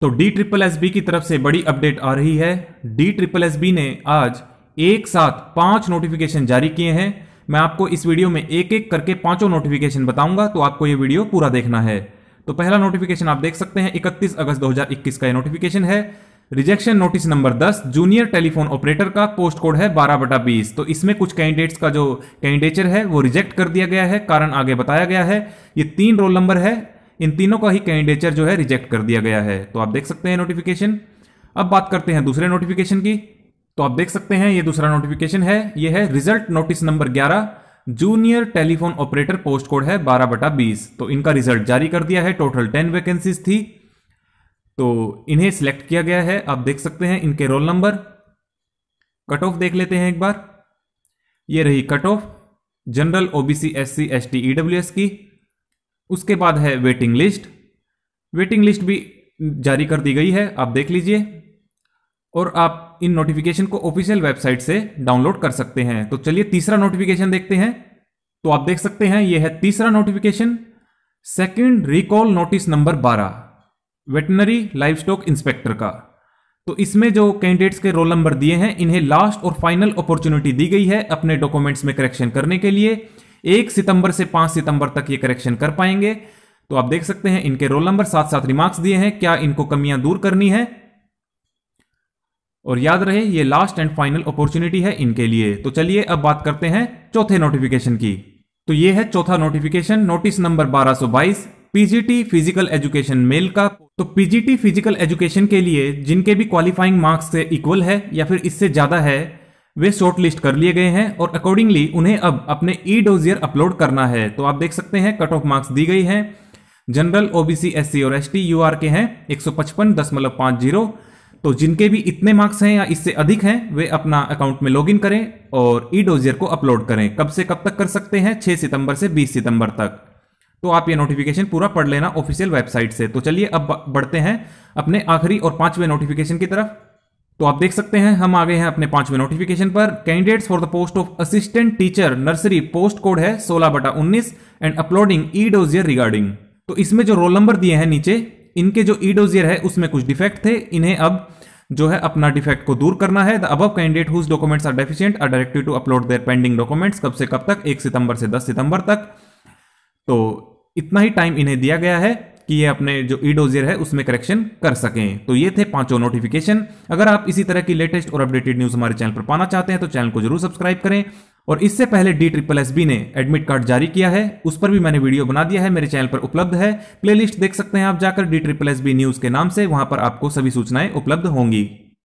तो D triple S B की तरफ से बड़ी अपडेट आ रही है डी ट्रिपल एस बी ने आज एक साथ पांच नोटिफिकेशन जारी किए हैं मैं आपको इस वीडियो में एक एक करके पांचों नोटिफिकेशन बताऊंगा तो आपको यह वीडियो पूरा देखना है तो पहला नोटिफिकेशन आप देख सकते हैं 31 अगस्त 2021 का यह नोटिफिकेशन है rejection notice number 10 junior telephone operator का पोस्ट कोड है बारह बटा बीस तो इसमें कुछ कैंडिडेट्स का जो कैंडिडेचर है वो रिजेक्ट कर दिया गया है कारण आगे बताया गया है ये तीन रोल नंबर है इन तीनों का ही कैंडिडेचर जो है रिजेक्ट कर दिया गया है तो आप देख सकते हैं नोटिफिकेशन अब बात करते हैं दूसरे नोटिफिकेशन की तो आप देख सकते हैं ये दूसरा नोटिफिकेशन है ये है result notice number 11 junior telephone operator post code है 12 बटा बीस तो इनका रिजल्ट जारी कर दिया है टोटल 10 वैकेंसीज थी तो इन्हें सिलेक्ट किया गया है आप देख सकते हैं इनके रोल नंबर कट ऑफ देख लेते हैं एक बार ये रही cut off general OBC S C EWS की उसके बाद है वेटिंग लिस्ट वेटिंग लिस्ट भी जारी कर दी गई है आप देख लीजिए और आप इन नोटिफिकेशन को ऑफिशियल वेबसाइट से डाउनलोड कर सकते हैं तो चलिए तीसरा नोटिफिकेशन देखते हैं तो आप देख सकते हैं यह है तीसरा notification second recall notice number 12 veterinary livestock inspector का तो इसमें जो कैंडिडेट्स के रोल नंबर दिए हैं इन्हें लास्ट और फाइनल अपॉर्चुनिटी दी गई है अपने डॉक्यूमेंट्स में करेक्शन करने के लिए एक सितंबर से पांच सितंबर तक ये करेक्शन कर पाएंगे तो आप देख सकते हैं इनके रोल नंबर साथ साथ रिमार्क्स दिए हैं क्या इनको कमियां दूर करनी है और याद रहे ये लास्ट एंड फाइनल अपॉर्चुनिटी है इनके लिए तो चलिए अब बात करते हैं चौथे नोटिफिकेशन की तो ये है चौथा notification notice number 1222 PGT physical education male का तो पीजीटी फिजिकल एजुकेशन के लिए जिनके भी क्वालिफाइंग मार्क्स से इक्वल है या फिर इससे ज्यादा है वे शॉर्टलिस्ट कर लिए गए हैं और अकॉर्डिंगली उन्हें अब अपने ई डोजियर अपलोड करना है तो आप देख सकते हैं कट ऑफ मार्क्स दी गई है जनरल ओबीसी एससी और एसटी यूआर के हैं एक तो जिनके भी इतने मार्क्स हैं या इससे अधिक हैं वे अपना अकाउंट में लॉगिन करें और ई डोजियर को अपलोड करें कब से कब तक कर सकते हैं 6 सितंबर से 20 सितंबर तक तो आप ये नोटिफिकेशन पूरा पढ़ लेना ऑफिशियल वेबसाइट से तो चलिए अब बढ़ते हैं अपने आखिरी और पांचवें नोटिफिकेशन की तरफ तो आप देख सकते हैं हम आगे हैं अपने पांचवें नोटिफिकेशन पर candidates for the post of assistant teacher nursery post code है सोलह बटा उन्नीस and uploading e dossier regarding तो इसमें जो रोल नंबर दिए हैं नीचे इनके जो ई डोजियर है उसमें कुछ डिफेक्ट थे इन्हें अब जो है अपना डिफेक्ट को दूर करना है the above candidate whose documents are deficient are directed to upload their pending documents कब से कब तक एक सितंबर से दस सितंबर तक तो इतना ही टाइम इन्हें दिया गया है कि ये अपने जो ई डोजियर है उसमें करेक्शन कर सकें तो ये थे पांचों नोटिफिकेशन अगर आप इसी तरह की लेटेस्ट और अपडेटेड न्यूज हमारे चैनल पर पाना चाहते हैं तो चैनल को जरूर सब्सक्राइब करें और इससे पहले डी ट्रिपल एस बी ने एडमिट कार्ड जारी किया है उस पर भी मैंने वीडियो बना दिया है मेरे चैनल पर उपलब्ध है प्लेलिस्ट देख सकते हैं आप जाकर D triple S B news के नाम से वहां पर आपको सभी सूचनाएं उपलब्ध होंगी